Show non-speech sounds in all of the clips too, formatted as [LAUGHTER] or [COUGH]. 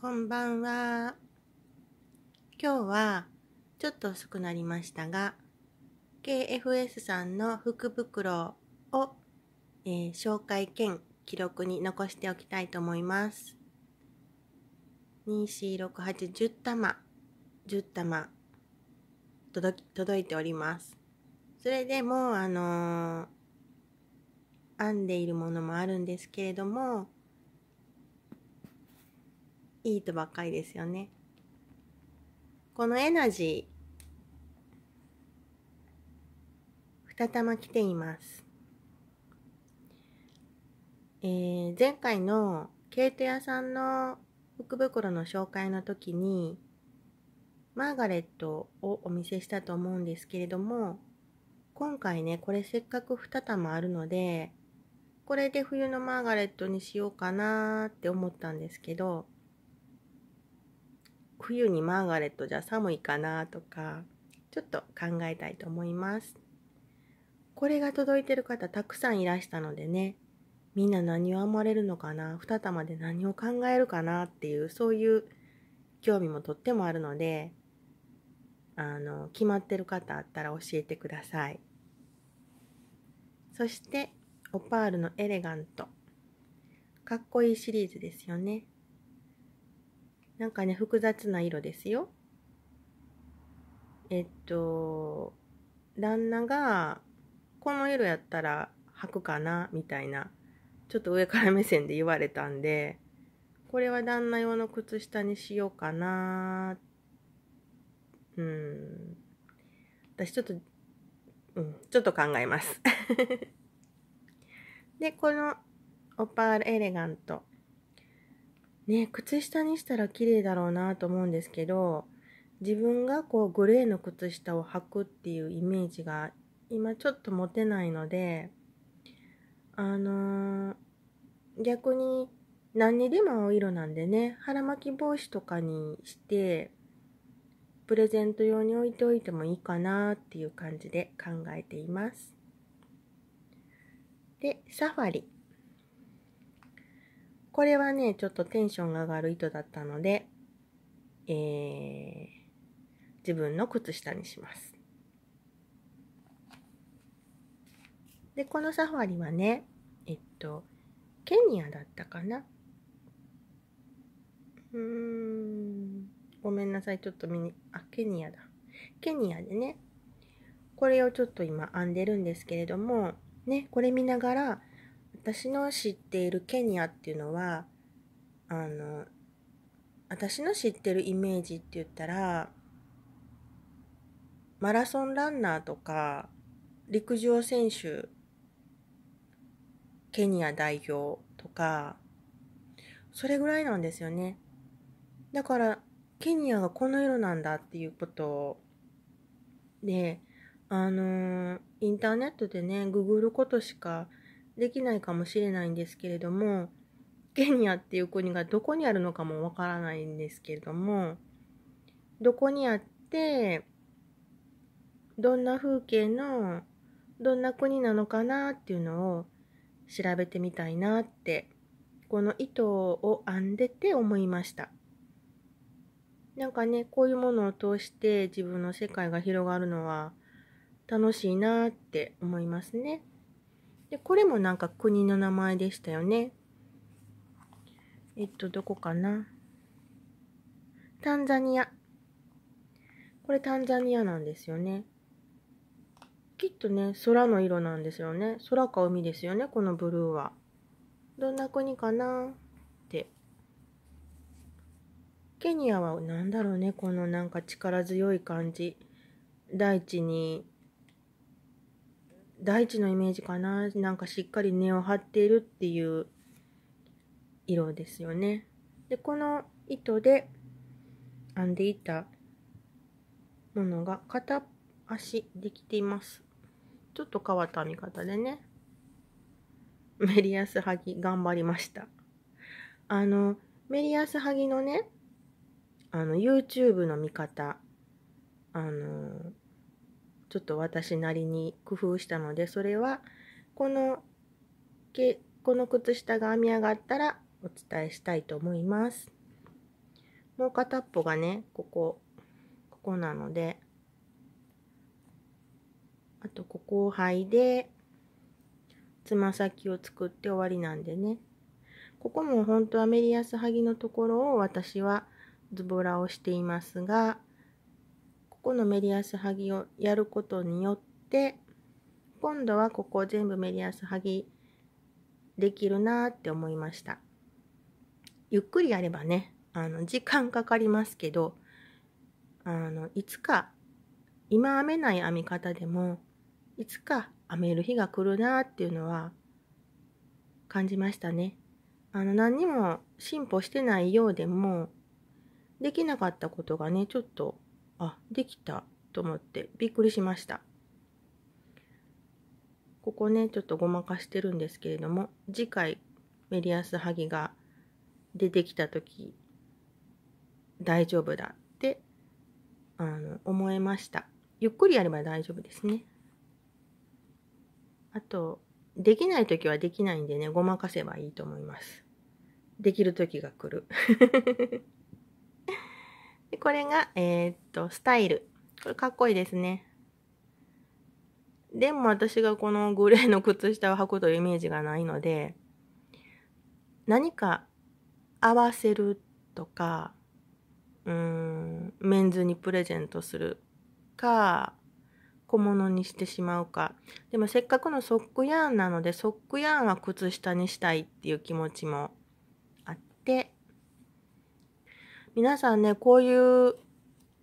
こんばんは。今日はちょっと遅くなりましたが、KFS さんの福袋を、えー、紹介兼記録に残しておきたいと思います。246810玉、10玉届届いております。それでもうあのー、編んでいるものもあるんですけれども、いいとばっかりですよね。このエナジー、二玉来ています。えー、前回のケイト屋さんの福袋の紹介の時に、マーガレットをお見せしたと思うんですけれども、今回ね、これせっかく2玉あるので、これで冬のマーガレットにしようかなーって思ったんですけど、冬にマーガレットじゃ寒いかなとかちょっと考えたいと思いますこれが届いてる方たくさんいらしたのでねみんな何を編まれるのかな2玉で何を考えるかなっていうそういう興味もとってもあるのであの決まってる方あったら教えてくださいそしてオパールのエレガントかっこいいシリーズですよねなんかね、複雑な色ですよ。えっと、旦那が、この色やったら履くかな、みたいな、ちょっと上から目線で言われたんで、これは旦那用の靴下にしようかな、うん。私ちょっと、うん、ちょっと考えます [LAUGHS] で、このオパールエレガント。ね、靴下にしたら綺麗だろうなと思うんですけど、自分がこうグレーの靴下を履くっていうイメージが今ちょっと持てないので、あのー、逆に何にでも青色なんでね、腹巻き帽子とかにして、プレゼント用に置いておいてもいいかなっていう感じで考えています。で、サファリ。これはね、ちょっとテンションが上がる糸だったので、えー、自分の靴下にします。で、このサファリはね、えっと、ケニアだったかなうーん、ごめんなさい、ちょっと見に、あ、ケニアだ。ケニアでね、これをちょっと今編んでるんですけれども、ね、これ見ながら、私の知っているケニアっていうのはあの私の知ってるイメージって言ったらマラソンランナーとか陸上選手ケニア代表とかそれぐらいなんですよねだからケニアがこの色なんだっていうことであのインターネットでねググることしかできないかもしれないんですけれどもケニアっていう国がどこにあるのかもわからないんですけれどもどこにあってどんな風景のどんな国なのかなっていうのを調べてみたいなってこの糸を編んでて思いましたなんかねこういうものを通して自分の世界が広がるのは楽しいなって思いますね。で、これもなんか国の名前でしたよね。えっと、どこかな。タンザニア。これタンザニアなんですよね。きっとね、空の色なんですよね。空か海ですよね、このブルーは。どんな国かなって。ケニアは何だろうね、このなんか力強い感じ。大地に大地のイメージかななんかしっかり根を張っているっていう色ですよねでこの糸で編んでいたものが片足できていますちょっと変わった編み方でねメリアスハギ頑張りましたあのメリアスハギのねあの YouTube の見方あのちょっと私なりに工夫したのでそれはこのけこの靴下が編み上がったらお伝えしたいと思いますもう片っぽがねここここなのであとここを剥いでつま先を作って終わりなんでねここも本当はメリアス剥ぎのところを私はズボラをしていますがこのメリアスハぎをやることによって今度はここ全部メリアスハぎできるなって思いましたゆっくりやればねあの時間かかりますけどあのいつか今編めない編み方でもいつか編める日が来るなっていうのは感じましたね。あの何にも進歩してないようでもできなかったことがねちょっとあできたと思ってびっくりしましたここねちょっとごまかしてるんですけれども次回メリアスハギが出てきた時大丈夫だってあの思いましたゆっくりやれば大丈夫ですねあとできない時はできないんでねごまかせばいいと思いますできる時が来るでこれが、えー、っと、スタイル。これかっこいいですね。でも私がこのグレーの靴下を履くというイメージがないので、何か合わせるとか、うーん、メンズにプレゼントするか、小物にしてしまうか。でもせっかくのソックヤーンなので、ソックヤーンは靴下にしたいっていう気持ちもあって、皆さんね、こういう、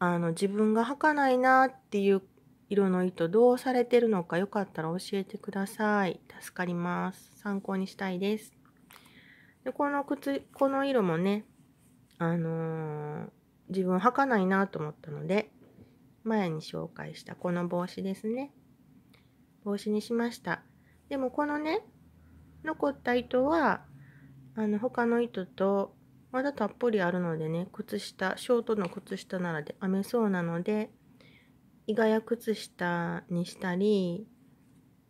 あの、自分が履かないなっていう色の糸どうされてるのかよかったら教えてください。助かります。参考にしたいです。でこの靴、この色もね、あのー、自分履かないなと思ったので、前に紹介したこの帽子ですね。帽子にしました。でもこのね、残った糸は、あの、他の糸とまだたっぷりあるのでね、靴下、ショートの靴下ならで編めそうなので、イガや靴下にしたり、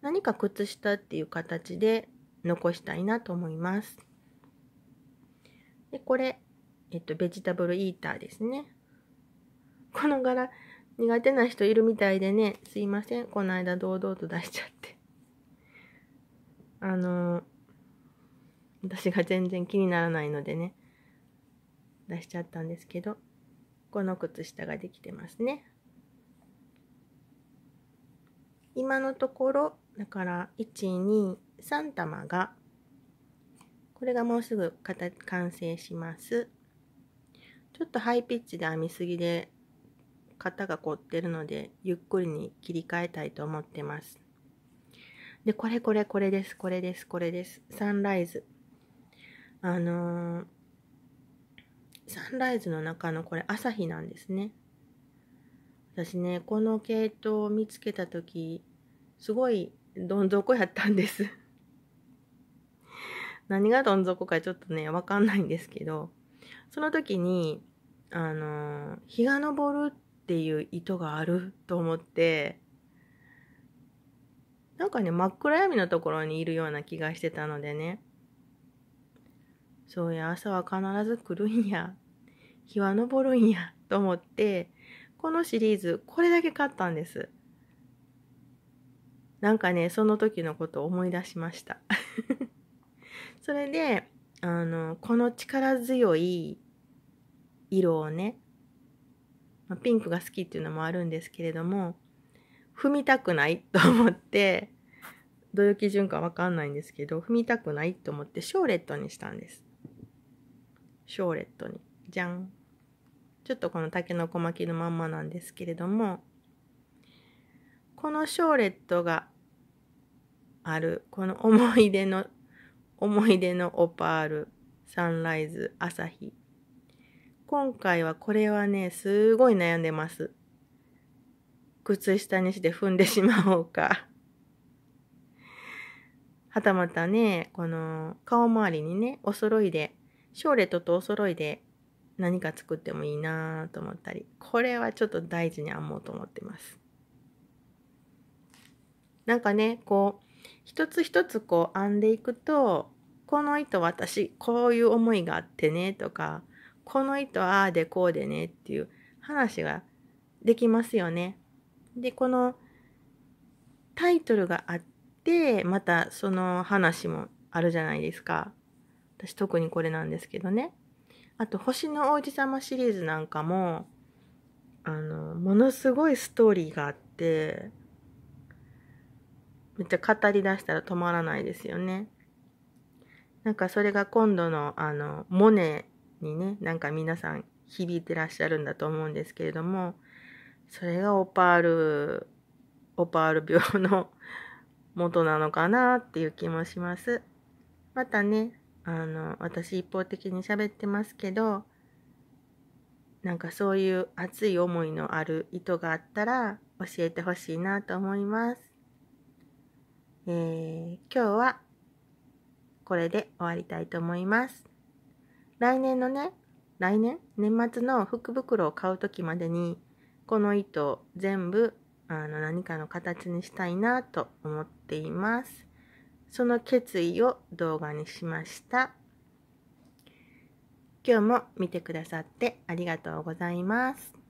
何か靴下っていう形で残したいなと思います。で、これ、えっと、ベジタブルイーターですね。この柄、苦手な人いるみたいでね、すいません。この間堂々と出しちゃって。あの、私が全然気にならないのでね。出しちゃったんですけどこの靴下ができてますね今のところだから123玉がこれがもうすぐ完成しますちょっとハイピッチで編みすぎで型が凝ってるのでゆっくりに切り替えたいと思ってますでこれこれこれですこれですこれですサンライズあのー、サンライズの中のこれ朝日なんですね。私ね、この系統を見つけた時、すごいどん底やったんです [LAUGHS] 何がどん底かちょっとね、わかんないんですけど、その時に、あの、日が昇るっていう意図があると思って、なんかね、真っ暗闇のところにいるような気がしてたのでね、そうや、朝は必ず来るんや。[LAUGHS] 日は昇るんや。[LAUGHS] と思って、このシリーズ、これだけ買ったんです。なんかね、その時のことを思い出しました。[LAUGHS] それで、あの、この力強い色をね、まあ、ピンクが好きっていうのもあるんですけれども、踏みたくないと思って、どういう基準かわかんないんですけど、踏みたくないと思ってショーレットにしたんです。ショーレットにじゃんちょっとこの竹のこ巻きのまんまなんですけれどもこのショーレットがあるこの思い出の思い出のオパールサンライズ朝日今回はこれはねすごい悩んでます靴下にして踏んでしまおうかはたまたねこの顔周りにねお揃いでショーレットとお揃いで何か作ってもいいなと思ったりこれはちょっと大事に編もうと思ってますなんかねこう一つ一つこう編んでいくとこの糸私こういう思いがあってねとかこの糸ああでこうでねっていう話ができますよね。でこのタイトルがあってまたその話もあるじゃないですか。私特にこれなんですけどねあと「星の王子様」シリーズなんかもあのものすごいストーリーがあってめっちゃ語りだしたら止まらないですよね。なんかそれが今度のあのモネにねなんか皆さん響いてらっしゃるんだと思うんですけれどもそれがオパールオパール病の元なのかなっていう気もします。またねあの私一方的に喋ってますけどなんかそういう熱い思いのある意図があったら教えてほしいなと思います。えー、今日はこれで終わりたいと思います。来年のね、来年年末の福袋を買う時までにこの糸全部あの何かの形にしたいなと思っています。その決意を動画にしました。今日も見てくださってありがとうございます。